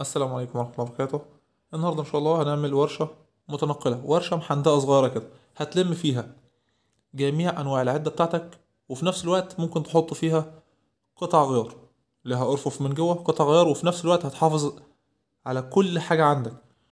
السلام عليكم ورحمة الله وبركاته النهاردة إن شاء الله هنعمل ورشة متنقلة ورشة محندقة صغيرة كده هتلم فيها جميع أنواع العدة بتاعتك وفي نفس الوقت ممكن تحط فيها قطع غيار لها أرفف من جوه قطع غيار وفي نفس الوقت هتحافظ على كل حاجة عندك